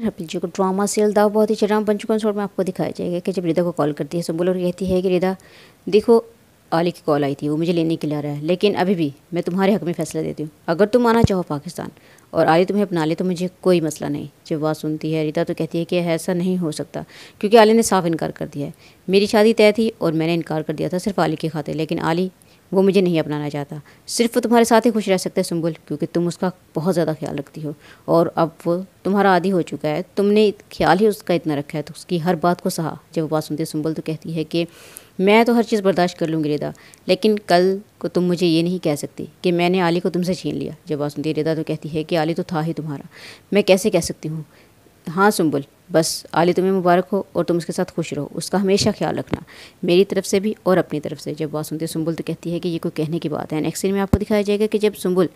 यहाँ को drama cell दाव बहुत ही चराम बन चुका में आपको दिखाया जाएगा कि जब रिदा को कॉल करती है सुबुल और कहती है कि रिदा देखो आली की कॉल आई थी वो मुझे लेने के लिए आ रहा है लेकिन अभी भी मैं तुम्हारे हक में फैसला देती हूँ अगर तुम आना चाहो पाकिस्तान और आली तुम्हें अपना ले तो मुझे कोई मसला नहीं जब बात सुनती है रिदा तो कहती है कि ऐसा नहीं हो सकता क्योंकि आली ने साफ इनकार कर दिया है मेरी शादी तय थी और मैंने इनकार कर दिया था सिर्फ आली की खाते लेकिन आली वो मुझे नहीं अपनाना चाहता सिर्फ वो तुम्हारे साथ ही खुश रह सकता है सुम्बुल क्योंकि तुम उसका बहुत ज़्यादा ख्याल रखती हो और अब वो तुम्हारा आदि हो चुका है तुमने ख्याल ही उसका इतना रखा है तो उसकी हर बात को सहा जब वो बात सुनती है सुम्बुल तो कहती है कि मैं तो हर चीज़ बर्दाश्त कर लूँगी रेदा लेकिन कल को तुम मुझे ये नहीं कह सकती कि मैंने आली को तुमसे छीन लिया जब बात सुनती है रेदा तो कहती है कि आली तो था ही तुम्हारा मैं कैसे कह सकती हूँ हाँ सुम्बुल बस आली तुम्हें मुबारक हो और तुम उसके साथ खुश रहो उसका हमेशा ख्याल रखना मेरी तरफ से भी और अपनी तरफ से जब बात सुनते सुम्बुल तो कहती है कि ये कोई कहने की बात है नेक्स्ट सीन में आपको दिखाया जाएगा कि जब सुम्बुल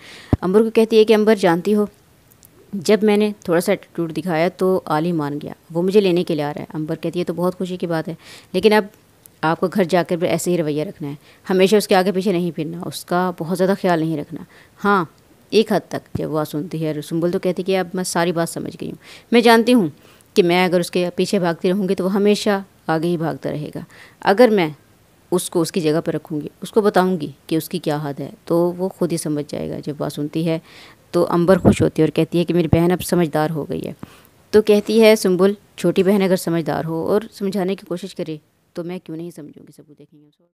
अंबर को कहती है कि अंबर जानती हो जब मैंने थोड़ा सा एटीट्यूड दिखाया तो आली मान गया वो मुझे लेने के लिए आ रहा है अंबर कहती है तो बहुत खुशी की बात है लेकिन अब आपको घर जाकर भी ऐसे ही रवैया रखना है हमेशा उसके आगे पीछे नहीं फिरना उसका बहुत ज़्यादा ख्याल नहीं रखना हाँ एक हद तक जब वह सुनती है और सुम्बुल तो कहती है कि अब मैं सारी बात समझ गई हूँ मैं जानती हूँ कि मैं अगर उसके पीछे भागती रहूँगी तो वो हमेशा आगे ही भागता रहेगा अगर मैं उसको उसकी जगह पर रखूँगी उसको बताऊँगी कि उसकी क्या हद है तो वो खुद ही समझ जाएगा जब बात सुनती है तो अंबर खुश होती है और कहती है कि मेरी बहन अब समझदार हो गई है तो कहती है सुम्बुल छोटी बहन अगर समझदार हो और समझाने की कोशिश करे तो मैं क्यों नहीं समझूँगी सबको देखेंगे